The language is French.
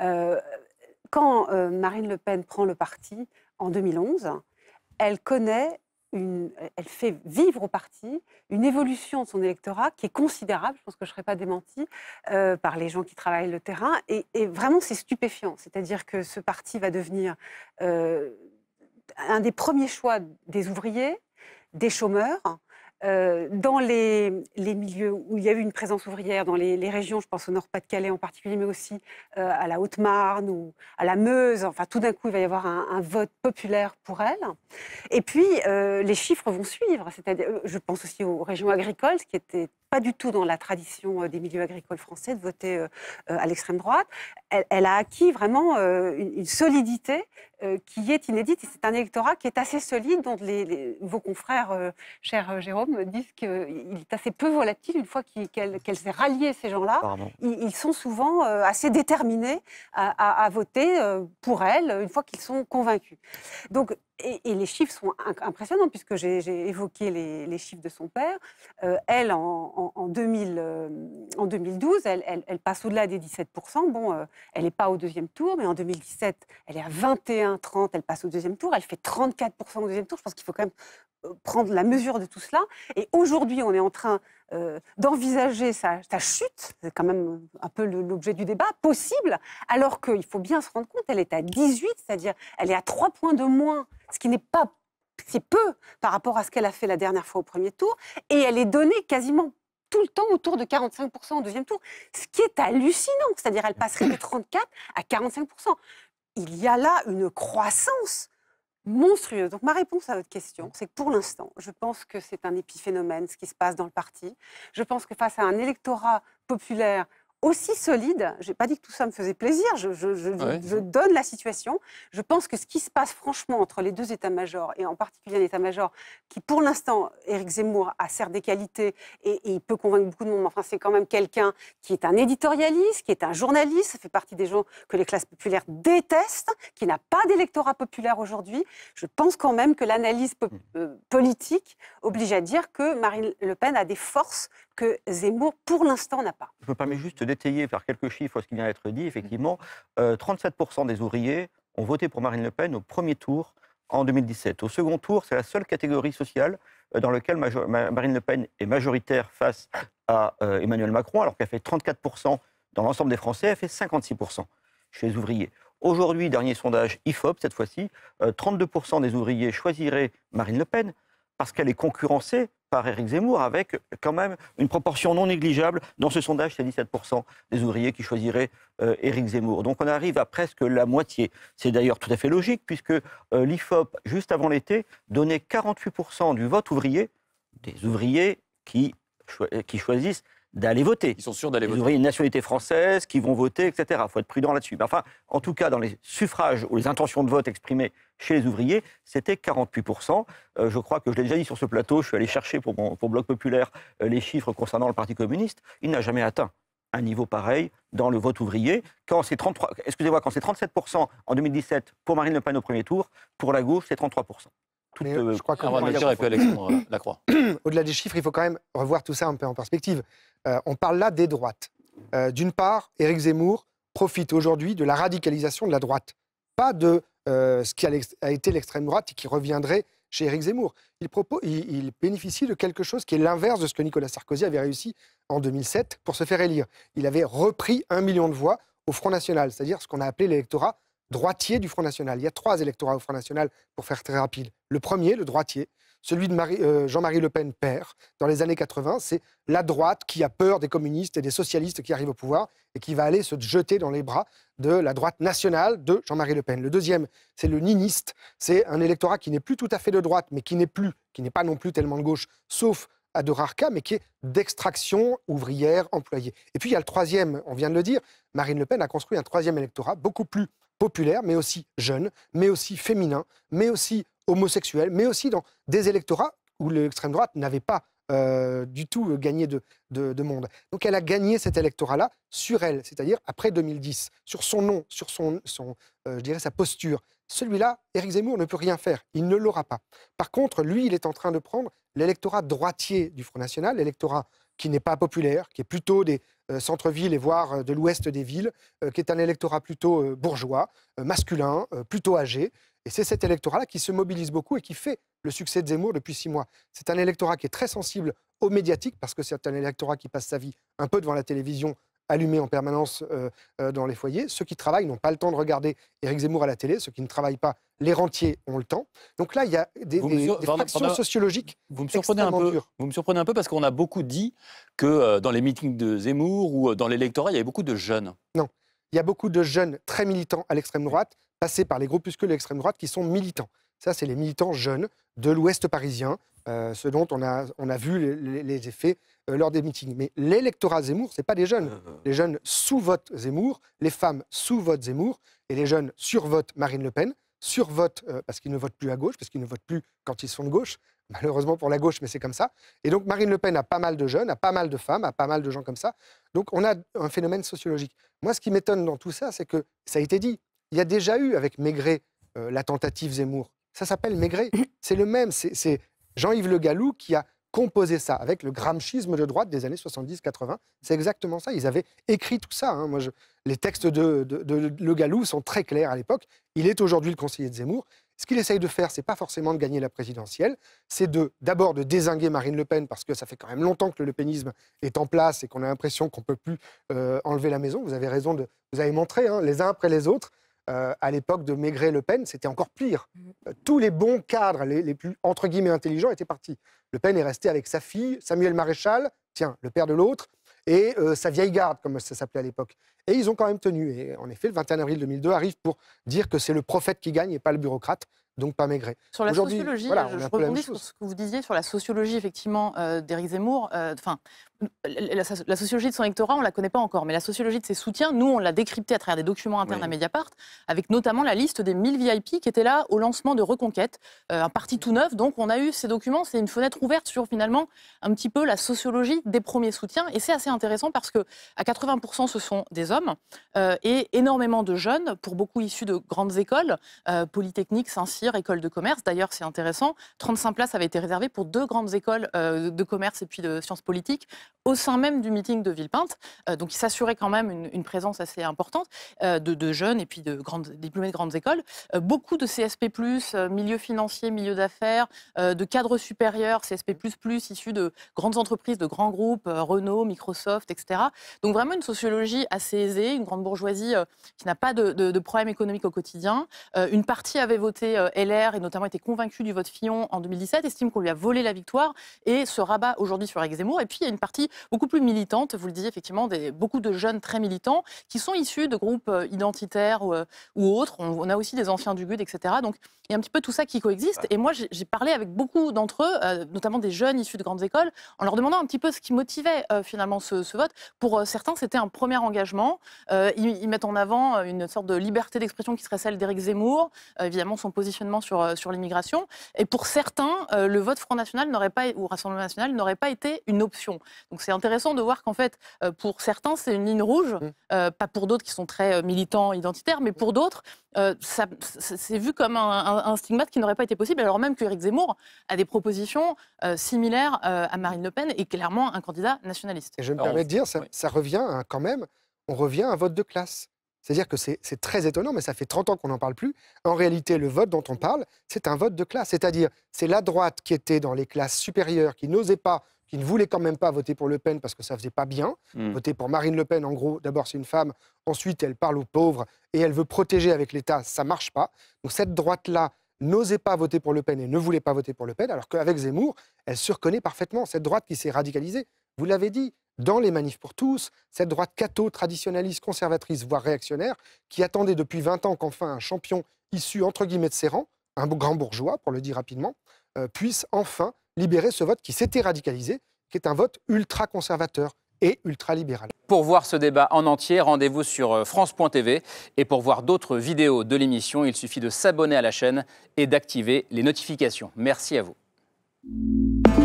Euh, quand euh, Marine Le Pen prend le parti en 2011, elle connaît elle fait vivre au parti une évolution de son électorat qui est considérable, je pense que je ne serai pas démentie, euh, par les gens qui travaillent le terrain. Et, vraiment, c'est stupéfiant. C'est-à-dire que ce parti va devenir un des premiers choix des ouvriers, des chômeurs, euh, dans les, milieux où il y a eu une présence ouvrière, dans les, régions, je pense au Nord-Pas-de-Calais en particulier, mais aussi euh, à la Haute-Marne ou à la Meuse, enfin tout d'un coup, il va y avoir un, vote populaire pour elle. Et puis, euh, les chiffres vont suivre. C'est-à-dire, je pense aussi aux régions agricoles, ce qui était pas du tout dans la tradition des milieux agricoles français de voter à l'extrême droite. Elle, a acquis vraiment une, solidité qui est inédite. C'est un électorat qui est assez solide, dont les, vos confrères, cher Jérôme, me disent qu'il est assez peu volatile une fois qu'elle s'est ralliée ces gens-là. Ils, sont souvent euh, assez déterminés à, voter euh, pour elle une fois qu'ils sont convaincus. Donc et, les chiffres sont impressionnants, puisque j'ai évoqué les, chiffres de son père. Euh, elle, en, 2000, en 2012, elle, passe au-delà des 17%. Bon, elle n'est pas au deuxième tour, mais en 2017, elle est à 21-30, elle passe au deuxième tour. Elle fait 34% au deuxième tour. Je pense qu'il faut quand même prendre la mesure de tout cela. Et aujourd'hui, on est en train euh, d'envisager sa, chute, c'est quand même un peu l'objet du débat, possible, alors qu'il faut bien se rendre compte, elle est à 18, c'est-à-dire elle est à 3 points de moins, ce qui n'est pas si peu par rapport à ce qu'elle a fait la dernière fois au premier tour, et elle est donnée quasiment tout le temps autour de 45% au deuxième tour, ce qui est hallucinant, c'est-à-dire elle passerait de 34 à 45%. Il y a là une croissance monstrueuse. Donc ma réponse à votre question, mm. c'est que pour l'instant, je pense que c'est un épiphénomène ce qui se passe dans le parti. Je pense que face à un électorat populaire aussi solide. Je n'ai pas dit que tout ça me faisait plaisir, je, ah donne la situation. Je pense que ce qui se passe franchement entre les deux états-majors, et en particulier un état-major qui, pour l'instant, Éric Zemmour a certes des qualités et, il peut convaincre beaucoup de monde, mais enfin, c'est quand même quelqu'un qui est un éditorialiste, qui est un journaliste, ça fait partie des gens que les classes populaires détestent, qui n'a pas d'électorat populaire aujourd'hui. Je pense quand même que l'analyse hmm. euh, politique oblige à dire que Marine Le Pen a des forces que Zemmour, pour l'instant, n'a pas. Je me permets juste d'étayer par quelques chiffres ce qui vient d'être dit. Effectivement, 37% mm-hmm. euh, des ouvriers ont voté pour Marine Le Pen au premier tour en 2017. Au second tour, c'est la seule catégorie sociale euh, dans laquelle Marine Le Pen est majoritaire face à euh, Emmanuel Macron, alors qu'elle fait 34% dans l'ensemble des Français, elle fait 56% chez les ouvriers. Aujourd'hui, dernier sondage IFOP, cette fois-ci, 32% des ouvriers choisiraient Marine Le Pen parce qu'elle est concurrencée par Éric Zemmour, avec quand même une proportion non négligeable. Dans ce sondage, c'est 17% des ouvriers qui choisiraient euh, Éric Zemmour. Donc on arrive à presque la moitié. C'est d'ailleurs tout à fait logique, puisque euh, l'IFOP, juste avant l'été, donnait 48% du vote ouvrier, des ouvriers euh, qui, choisissent d'aller voter. Ils sont sûrs d'aller voter. Ouvriers, de nationalité française, qui vont voter, etc. Il faut être prudent là-dessus. enfin, en tout cas, dans les suffrages ou les intentions de vote exprimées chez les ouvriers, c'était 48%. Euh, je crois que je l'ai déjà dit sur ce plateau, je suis allé chercher pour, mon, pour Bloc Populaire euh, les chiffres concernant le Parti communiste. Il n'a jamais atteint un niveau pareil dans le vote ouvrier. Quand c'est 33, excusez-moi, quand c'est 37% en 2017 pour Marine Le Pen au premier tour, pour la gauche, c'est 33%. Euh, je crois qu'on va ah, Au-delà des chiffres, il faut quand même revoir tout ça un peu en perspective. on parle là des droites. D'une part, Éric Zemmour profite aujourd'hui de la radicalisation de la droite, pas de euh, ce qui a, été l'extrême droite et qui reviendrait chez Éric Zemmour. Il, il bénéficie de quelque chose qui est l'inverse de ce que Nicolas Sarkozy avait réussi en 2007 pour se faire élire. Il avait repris un million de voix au Front National, c'est-à-dire ce qu'on a appelé l'électorat droitier du Front National. Il y a trois électorats au Front National, pour faire très rapide. Le premier, le droitier, celui de euh, Jean-Marie Le Pen, père, dans les années 80. C'est la droite qui a peur des communistes et des socialistes qui arrivent au pouvoir et qui va aller se jeter dans les bras de la droite nationale de Jean-Marie Le Pen. Le deuxième, c'est le niniste. C'est un électorat qui n'est plus tout à fait de droite, mais qui n'est plus, qui n'est pas non plus tellement de gauche, sauf à de rares cas, mais qui est d'extraction ouvrière, employée. Et puis il y a le troisième, on vient de le dire, Marine Le Pen a construit un troisième électorat beaucoup plus populaire, mais aussi jeune, mais aussi féminin, mais aussi homosexuel, mais aussi dans des électorats où l'extrême droite n'avait pas euh, du tout gagné de, monde. Donc elle a gagné cet électorat-là sur elle, c'est-à-dire après 2010, sur son nom, sur son, euh, je dirais sa posture. Celui-là, Éric Zemmour ne peut rien faire, il ne l'aura pas. Par contre, lui, il est en train de prendre l'électorat droitier du Front National, l'électorat qui n'est pas populaire, qui est plutôt des, euh, centre-ville et voire euh, de l'ouest des villes, euh, qui est un électorat plutôt bourgeois, masculin, plutôt âgé. Et c'est cet électorat-là qui se mobilise beaucoup et qui fait le succès de Zemmour depuis six mois. C'est un électorat qui est très sensible aux médiatiques parce que c'est un électorat qui passe sa vie un peu devant la télévision, allumés en permanence euh, euh, dans les foyers. Ceux qui travaillent n'ont pas le temps de regarder Éric Zemmour à la télé. Ceux qui ne travaillent pas, les rentiers ont le temps. Donc là, il y a des, vous sociologiques vous me surprenez un peu. Vous me surprenez un peu parce qu'on a beaucoup dit que euh, dans les meetings de Zemmour ou dans l'électorat, il y avait beaucoup de jeunes. Non. Il y a beaucoup de jeunes très militants à l'extrême droite, passés par les groupuscules de l'extrême droite, qui sont militants. Ça, c'est les militants jeunes de l'Ouest parisien, euh, ce dont on a, vu les, effets euh, lors des meetings. Mais l'électorat Zemmour, ce n'est pas des jeunes. Ah, ah. Les jeunes sous-votent Zemmour, les femmes sous-votent Zemmour, et les jeunes sur-votent Marine Le Pen, sur vote euh, parce qu'ils ne votent plus à gauche, parce qu'ils ne votent plus quand ils sont de gauche, malheureusement pour la gauche, mais c'est comme ça. Et donc Marine Le Pen a pas mal de jeunes, a pas mal de femmes, a pas mal de gens comme ça. Donc on a un phénomène sociologique. Moi, ce qui m'étonne dans tout ça, c'est que, ça a été dit, il y a déjà eu avec Maigret la tentative Zemmour. Ça s'appelle Maigret. C'est le même. C'est Jean-Yves Le Gallou qui a composé ça avec le gramschisme de droite des années 70-80. C'est exactement ça. Ils avaient écrit tout ça. Hein. les textes de, Le Gallou sont très clairs à l'époque. Il est aujourd'hui le conseiller de Zemmour. Ce qu'il essaye de faire, c'est pas forcément de gagner la présidentielle, c'est d'abord de désinguer Marine Le Pen parce que ça fait quand même longtemps que le pénisme est en place et qu'on a l'impression qu'on ne peut plus euh, enlever la maison. Vous avez raison vous avez montré hein, les uns après les autres. Euh, à l'époque de Maigret-Le Pen, c'était encore pire. Mm. Euh, tous les bons cadres, les, plus entre guillemets intelligents, étaient partis. Le Pen est resté avec sa fille, Samuel Maréchal, tiens, le père de l'autre, et euh, sa vieille garde, comme ça s'appelait à l'époque. Et ils ont quand même tenu. Et en effet, le 21 avril 2002 arrive pour dire que c'est le prophète qui gagne et pas le bureaucrate donc pas maigret. Sur la sociologie, voilà, je, rebondis sur ce que vous disiez sur la sociologie effectivement euh, d'Éric Zemmour. Euh, enfin, la, sociologie de son électorat, on la connaît pas encore, mais la sociologie de ses soutiens, nous on l'a décryptée à travers des documents internes à Mediapart, avec notamment la liste des 1000 VIP qui étaient là au lancement de Reconquête, euh, un parti tout neuf. Donc on a eu ces documents, c'est une fenêtre ouverte sur finalement un petit peu la sociologie des premiers soutiens, et c'est assez intéressant parce que à 80% ce sont des hommes. Euh, et énormément de jeunes, pour beaucoup issus de grandes écoles, euh, Polytechnique, Saint-Cyr, école de commerce. D'ailleurs, c'est intéressant, 35 places avaient été réservées pour deux grandes écoles euh, de commerce et puis de sciences politiques au sein même du meeting de Villepinte. Euh, donc, il s'assurait quand même une, présence assez importante de, jeunes et puis de grandes, diplômés de grandes écoles. beaucoup de CSP+, milieux financier, milieu d'affaires, de cadres supérieurs, CSP++, issus de grandes entreprises, de grands groupes, Renault, Microsoft, etc. Donc, vraiment une sociologie assez une grande bourgeoisie euh, qui n'a pas de, de, de, problème économique au quotidien. Euh, une partie avait voté euh, LR et notamment était convaincue du vote Fillon en 2017, estime qu'on lui a volé la victoire et se rabat aujourd'hui sur Eric Zemmour. Et puis il y a une partie beaucoup plus militante, vous le disiez effectivement, des, beaucoup de jeunes très militants qui sont issus de groupes identitaires ou, autres. On, a aussi des anciens du GUD, etc. Donc il y a un petit peu tout ça qui coexiste. Et moi j'ai parlé avec beaucoup d'entre eux, notamment des jeunes issus de grandes écoles, en leur demandant un petit peu ce qui motivait finalement ce, vote. Pour certains, c'était un premier engagement. Euh, ils, mettent en avant euh, une sorte de liberté d'expression qui serait celle d'Éric Zemmour, euh, évidemment son positionnement sur, sur l'immigration. Et pour certains, le vote Front National n'aurait pas, ou Rassemblement National n'aurait pas été une option. Donc c'est intéressant de voir qu'en fait, pour certains, c'est une ligne rouge, mm. pas pour d'autres qui sont très militants, identitaires, mais pour d'autres, c'est vu comme un, stigmate qui n'aurait pas été possible, alors même qu'Éric Zemmour a des propositions similaires à Marine Le Pen et clairement un candidat nationaliste. Et je me permets de dire, ça, revient hein, quand même on revient à un vote de classe. C'est-à-dire que c'est très étonnant, mais ça fait 30 ans qu'on n'en parle plus. En réalité, le vote dont on parle, c'est un vote de classe. C'est-à-dire, c'est la droite qui était dans les classes supérieures, qui n'osait pas, qui ne voulait quand même pas voter pour Le Pen parce que ça ne faisait pas bien. Mmh. Voter pour Marine Le Pen, en gros, d'abord c'est une femme, ensuite elle parle aux pauvres et elle veut protéger avec l'État, ça ne marche pas. Donc cette droite-là, n'osait pas voter pour Le Pen et ne voulait pas voter pour Le Pen, alors qu'avec Zemmour, elle surconnaît parfaitement. Cette droite qui s'est radicalisée, vous l'avez dit, dans les manifs pour tous, cette droite catho, traditionnaliste, conservatrice, voire réactionnaire, qui attendait depuis 20 ans qu'enfin un champion issu entre guillemets de ses rangs, un grand bourgeois, pour le dire rapidement, euh, puisse enfin libérer ce vote qui s'était radicalisé, qui est un vote ultra-conservateur et ultra-libéral. Pour voir ce débat en entier, rendez-vous sur euh, France.tv. Et pour voir d'autres vidéos de l'émission, il suffit de s'abonner à la chaîne et d'activer les notifications. Merci à vous.